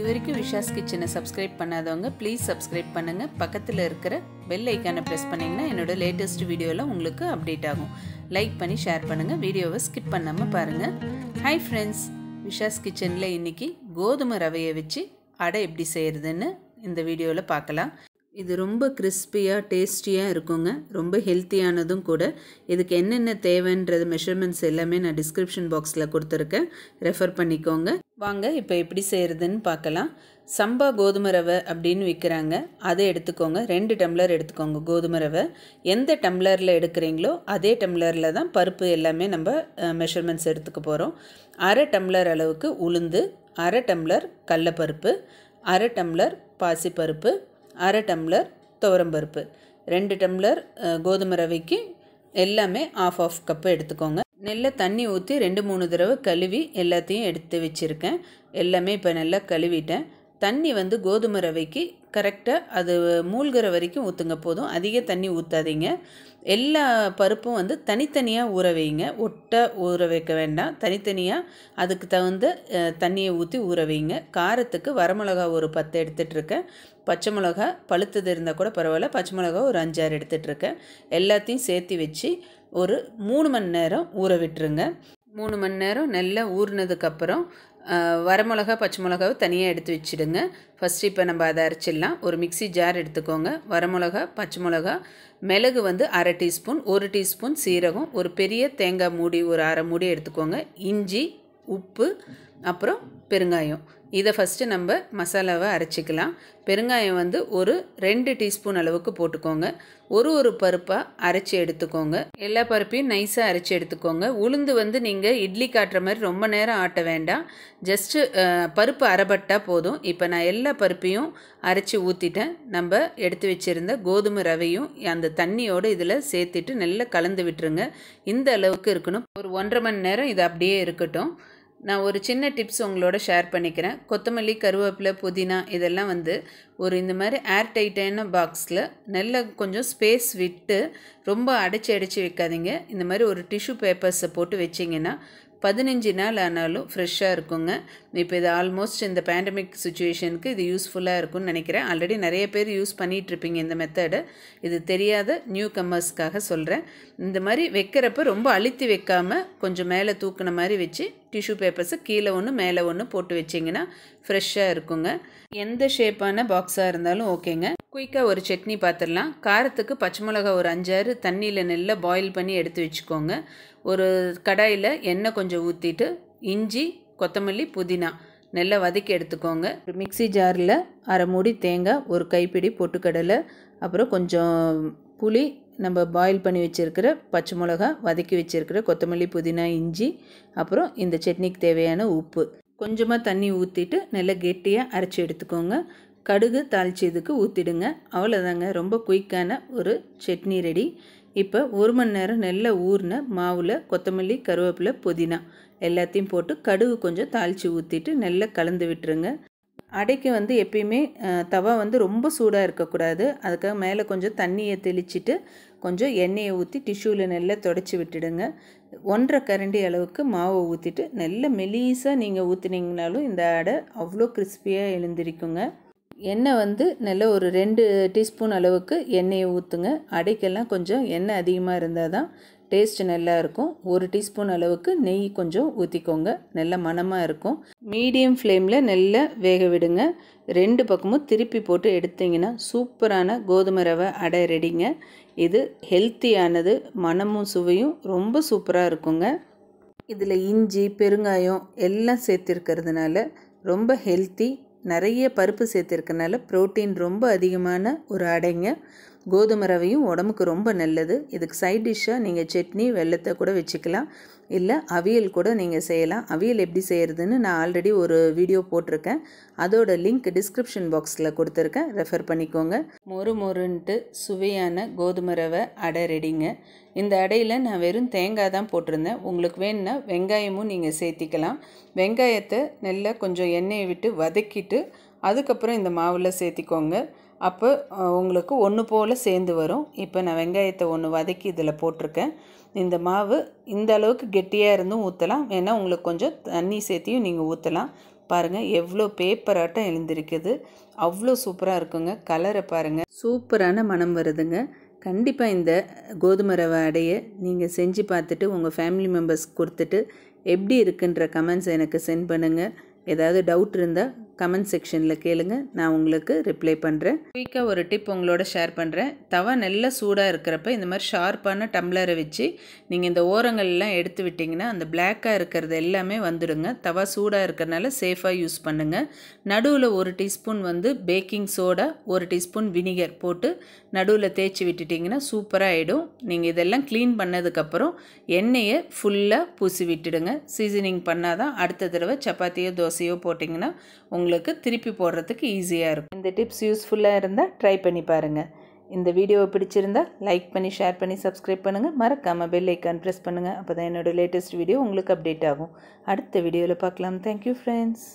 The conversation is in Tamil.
இது வரைக்கும் விஷாஸ் கிச்சனை சப்ஸ்கிரைப் பண்ணாதவங்க ப்ளீஸ் சப்ஸ்கிரைப் பண்ணுங்க பக்கத்தில் இருக்கிற பெல் ஐக்கானை ப்ரெஸ் பண்ணிங்கன்னா என்னோட லேட்டஸ்ட் வீடியோவில் உங்களுக்கு அப்டேட் ஆகும் லைக் பண்ணி ஷேர் பண்ணுங்கள் வீடியோவை ஸ்கிப் பண்ணாமல் பாருங்கள் ஹாய் ஃப்ரெண்ட்ஸ் விஷாஸ் கிச்சனில் இன்றைக்கி கோதுமை ரவையை வச்சு அடை எப்படி செய்கிறதுன்னு இந்த வீடியோவில் பார்க்கலாம் இது ரொம்ப கிறிஸ்பியாக டேஸ்டியாக இருக்குங்க ரொம்ப ஹெல்த்தியானதும் கூட இதுக்கு என்னென்ன தேவைன்றது மெஷர்மெண்ட்ஸ் எல்லாமே நான் டிஸ்கிரிப்ஷன் பாக்ஸில் கொடுத்துருக்கேன் ரெஃபர் பண்ணிக்கோங்க வாங்க இப்போ எப்படி செய்கிறதுன்னு பார்க்கலாம் சம்பா கோதுமை ரவை அப்படின்னு விற்கிறாங்க அதை எடுத்துக்கோங்க ரெண்டு டம்ளர் எடுத்துக்கோங்க கோதுமை ரவை எந்த டம்ளரில் எடுக்கிறீங்களோ அதே டம்ளரில் தான் பருப்பு எல்லாமே நம்ம மெஷர்மெண்ட்ஸ் எடுத்துக்க போகிறோம் அரை டம்ளர் அளவுக்கு உளுந்து அரை டம்ளர் கடலப்பருப்பு அரை டம்ளர் பாசிப்பருப்பு அரை டம்ளர் துவரம்பருப்பு ரெண்டு டம்ளர் கோதுமை ரவைக்கு எல்லாமே ஆஃப் ஆஃப் கப்பு எடுத்துக்கோங்க நெல்லை தண்ணி ஊற்றி ரெண்டு மூணு தடவை கழுவி எல்லாத்தையும் எடுத்து வச்சுருக்கேன் எல்லாமே இப்போ நல்லா கழுவிட்டேன் தண்ணி வந்து கோதுமை ரவைக்கு கரெக்டாக அது மூழ்கிற வரைக்கும் ஊற்றுங்க போதும் அதிக தண்ணி ஊற்றாதீங்க எல்லா பருப்பும் வந்து தனித்தனியாக ஊற வைங்க ஒட்டை ஊற வைக்க வேண்டாம் தனித்தனியாக அதுக்கு தகுந்த தண்ணியை ஊற்றி ஊற வைங்க காரத்துக்கு வரமிளகா ஒரு பத்து எடுத்துகிட்ருக்கேன் பச்சை மிளகா பழுத்தது இருந்தால் கூட பரவாயில்ல பச்சை மிளகா ஒரு அஞ்சாறு எடுத்துகிட்ருக்கேன் எல்லாத்தையும் சேர்த்து வச்சு ஒரு மூணு மணி நேரம் ஊற விட்டுருங்க மூணு மணி நேரம் நல்லா ஊறினதுக்கப்புறம் வரமிளகா பச்சை மிளகாவை தனியாக எடுத்து வச்சுடுங்க ஃபஸ்ட்டு இப்போ நம்ம அதை அரைச்சிடலாம் ஒரு மிக்சி ஜார் எடுத்துக்கோங்க வரமிளகா பச்சை மிளகா மிளகு வந்து அரை டீஸ்பூன் ஒரு டீஸ்பூன் சீரகம் ஒரு பெரிய தேங்காய் மூடி ஒரு அரை மூடி எடுத்துக்கோங்க இஞ்சி உப்பு அப்புறம் பெருங்காயம் இதை ஃபஸ்ட்டு நம்ம மசாலாவை அரைச்சிக்கலாம் பெருங்காயம் வந்து ஒரு ரெண்டு டீஸ்பூன் அளவுக்கு போட்டுக்கோங்க ஒரு ஒரு பருப்பாக அரைச்சி எடுத்துக்கோங்க எல்லா பருப்பையும் நைஸாக அரைச்சி எடுத்துக்கோங்க உளுந்து வந்து நீங்கள் இட்லி காட்டுற மாதிரி ரொம்ப நேரம் ஆட்ட வேண்டாம் ஜஸ்ட்டு பருப்பு அரைபட்டால் போதும் இப்போ நான் எல்லா பருப்பையும் அரைச்சி ஊற்றிட்டேன் நம்ம எடுத்து வச்சுருந்த கோதுமை ரவையும் அந்த தண்ணியோடு இதில் சேர்த்துட்டு நல்லா கலந்து விட்டுருங்க இந்த அளவுக்கு இருக்கணும் ஒரு ஒன்றரை மணி நேரம் இது அப்படியே இருக்கட்டும் நான் ஒரு சின்ன டிப்ஸ் உங்களோட ஷேர் பண்ணிக்கிறேன் கொத்தமல்லி கருவேப்பிலை புதினா இதெல்லாம் வந்து ஒரு இந்த மாதிரி ஏர் டைட்டான பாக்ஸில் நல்ல கொஞ்சம் ஸ்பேஸ் விட்டு ரொம்ப அடைச்சி அடைச்சி வைக்காதீங்க இந்த மாதிரி ஒரு டிஷ்யூ பேப்பர்ஸை போட்டு வச்சிங்கன்னா பதினஞ்சு நாள் ஆனாலும் ஃப்ரெஷ்ஷாக இருக்குங்க இப்போ இது ஆல்மோஸ்ட் இந்த பேண்டமிக் சுச்சுவேஷனுக்கு இது யூஸ்ஃபுல்லாக இருக்கும்னு நினைக்கிறேன் ஆல்ரெடி நிறைய பேர் யூஸ் பண்ணிகிட்ருப்பீங்க இந்த மெத்தடை இது தெரியாத நியூ கம்மர்ஸ்க்காக சொல்கிறேன் இந்த மாதிரி வைக்கிறப்ப ரொம்ப அழுத்தி வைக்காமல் கொஞ்சம் மேலே தூக்கின மாதிரி வச்சு டிஷ்யூ பேப்பர்ஸு கீழே ஒன்று மேலே ஒன்று போட்டு வச்சிங்கன்னா ஃப்ரெஷ்ஷாக இருக்குங்க எந்த ஷேப்பான பாக்ஸாக இருந்தாலும் ஓகேங்க குயிக்காக ஒரு சட்னி பார்த்துடலாம் காரத்துக்கு பச்சை மிளகா ஒரு அஞ்சாறு தண்ணியில் நல்லா பாயில் பண்ணி எடுத்து வச்சுக்கோங்க ஒரு கடாயில் எண்ணெய் கொஞ்சம் ஊற்றிட்டு இஞ்சி கொத்தமல்லி புதினா நல்லா வதக்கி எடுத்துக்கோங்க ஒரு மிக்சி ஜாரில் அரை மூடி தேங்காய் ஒரு கைப்பிடி பொட்டுக்கடலை அப்புறம் கொஞ்சம் புளி நம்ம பாயில் பண்ணி வச்சுருக்கிற பச்சை மிளகா வதக்கி வச்சுருக்கிற கொத்தமல்லி புதினா இஞ்சி அப்புறம் இந்த சட்னிக்கு தேவையான உப்பு கொஞ்சமாக தண்ணி ஊற்றிட்டு நல்லா கெட்டியாக அரைச்சி எடுத்துக்கோங்க கடுகு தாளிச்சதுக்கு ஊற்றிடுங்க அவ்வளோதாங்க ரொம்ப குயிக்கான ஒரு சட்னி ரெடி இப்போ ஒரு மணி நேரம் நல்லா ஊறின மாவில் கொத்தமல்லி கருவேப்பிலை புதினா எல்லாத்தையும் போட்டு கடுகு கொஞ்சம் தாளித்து ஊற்றிட்டு நல்லா கலந்து விட்டுருங்க அடைக்கு வந்து எப்பயுமே தவா வந்து ரொம்ப சூடாக இருக்கக்கூடாது அதுக்காக மேலே கொஞ்சம் தண்ணியை தெளிச்சிட்டு கொஞ்சம் எண்ணெயை ஊற்றி டிஷ்யூவில் நல்லா தொடச்சி விட்டுடுங்க ஒன்றரை கரண்டி அளவுக்கு மாவை ஊற்றிட்டு நல்ல மெலீஸாக நீங்கள் ஊற்றுனீங்கனாலும் இந்த அடை அவ்வளோ கிறிஸ்பியாக எழுந்திருக்குங்க எண்ணெய் வந்து நல்ல ஒரு ரெண்டு டீஸ்பூன் அளவுக்கு எண்ணெயை ஊற்றுங்க அடைக்கெல்லாம் கொஞ்சம் எண்ணெய் அதிகமாக இருந்தால் தான் டேஸ்ட் நல்லா இருக்கும் ஒரு டீஸ்பூன் அளவுக்கு நெய் கொஞ்சம் ஊற்றிக்கோங்க நல்ல மனமாக இருக்கும் மீடியம் ஃப்ளேமில் நல்லா வேக விடுங்க ரெண்டு பக்கமும் திருப்பி போட்டு எடுத்திங்கன்னா சூப்பரான கோதுமை ரவை அடை ரெடிங்க இது ஹெல்த்தியானது மனமும் சுவையும் ரொம்ப சூப்பராக இருக்குங்க இதில் இஞ்சி பெருங்காயம் எல்லாம் சேர்த்துருக்கிறதுனால ரொம்ப ஹெல்த்தி நிறைய பருப்பு சேர்த்துருக்கனால ப்ரோட்டீன் ரொம்ப அதிகமான ஒரு அடைங்க கோதுமை ரவையும் உடம்புக்கு ரொம்ப நல்லது இதுக்கு சைட் டிஷ்ஷாக நீங்கள் சட்னி வெள்ளத்தை கூட வச்சுக்கலாம் இல்லை அவியல் கூட நீங்கள் செய்யலாம் அவியல் எப்படி செய்கிறதுன்னு நான் ஆல்ரெடி ஒரு வீடியோ போட்டிருக்கேன் அதோட லிங்க் டிஸ்கிரிப்ஷன் பாக்ஸில் கொடுத்துருக்கேன் ரெஃபர் பண்ணிக்கோங்க மொறு மொறுன்ட்டு சுவையான கோதுமை ரவை அடை ரெடிங்க இந்த அடையில் நான் வெறும் தேங்காய் தான் போட்டிருந்தேன் உங்களுக்கு வேணுன்னா வெங்காயமும் நீங்கள் சேர்த்திக்கலாம் வெங்காயத்தை நல்லா கொஞ்சம் எண்ணெயை விட்டு வதக்கிட்டு அதுக்கப்புறம் இந்த மாவில் சேர்த்திக்கோங்க அப்போ உங்களுக்கு ஒன்று போல் சேர்ந்து வரும் இப்போ நான் வெங்காயத்தை ஒன்று வதக்கி இதில் போட்டிருக்கேன் இந்த மாவு இந்த அளவுக்கு கெட்டியாக இருந்தும் ஊற்றலாம் வேணால் உங்களுக்கு கொஞ்சம் தண்ணி சேர்த்தியும் நீங்கள் ஊற்றலாம் பாருங்கள் எவ்வளோ பேப்பராட்டம் எழுந்திருக்குது அவ்வளோ சூப்பராக இருக்குங்க கலரை பாருங்கள் சூப்பரான மனம் வருதுங்க கண்டிப்பாக இந்த கோதுமை ரவை அடையை நீங்கள் செஞ்சு பார்த்துட்டு உங்கள் ஃபேமிலி மெம்பர்ஸ் கொடுத்துட்டு எப்படி இருக்குன்ற கமெண்ட்ஸ் எனக்கு சென்ட் பண்ணுங்கள் ஏதாவது டவுட் இருந்தால் கமெண்ட் செக்ஷனில் கேளுங்க நான் உங்களுக்கு ரிப்ளை பண்ணுறேன் குயிக்காக ஒரு டிப் உங்களோட ஷேர் பண்ணுறேன் தவா நல்லா சூடாக இருக்கிறப்ப இந்த மாதிரி ஷார்ப்பான டம்ளரை வச்சு நீங்கள் இந்த ஓரங்கள்லாம் எடுத்து விட்டிங்கன்னா அந்த பிளாக்காக இருக்கிறது எல்லாமே வந்துடுங்க தவா சூடாக இருக்கிறனால சேஃபாக யூஸ் பண்ணுங்கள் நடுவில் ஒரு டீஸ்பூன் வந்து பேக்கிங் சோடா ஒரு டீஸ்பூன் வினிகர் போட்டு நடுவில் தேய்ச்சி விட்டுட்டிங்கன்னா சூப்பராக ஆகிடும் நீங்கள் இதெல்லாம் க்ளீன் பண்ணதுக்கப்புறம் எண்ணெயை ஃபுல்லாக பூசி விட்டுடுங்க சீசனிங் பண்ணால் தான் அடுத்த தடவை சப்பாத்தியோ தோசையோ போட்டிங்கன்னா உங்களுக்கு உங்களுக்கு திருப்பி போடுறதுக்கு ஈஸியாக இருக்கும் இந்த டிப்ஸ் யூஸ்ஃபுல்லாக இருந்தால் ட்ரை பண்ணி பாருங்கள் இந்த வீடியோவை பிடிச்சிருந்தா லைக் பண்ணி ஷேர் பண்ணி சப்ஸ்கிரைப் பண்ணுங்கள் மறக்காமல் பெல் ஐக்கான் ப்ரெஸ் பண்ணுங்கள் அப்போ தான் என்னோடய லேட்டஸ்ட் வீடியோ உங்களுக்கு அப்டேட் ஆகும் அடுத்த வீடியோவில் பார்க்கலாம் தேங்க்யூ ஃப்ரெண்ட்ஸ்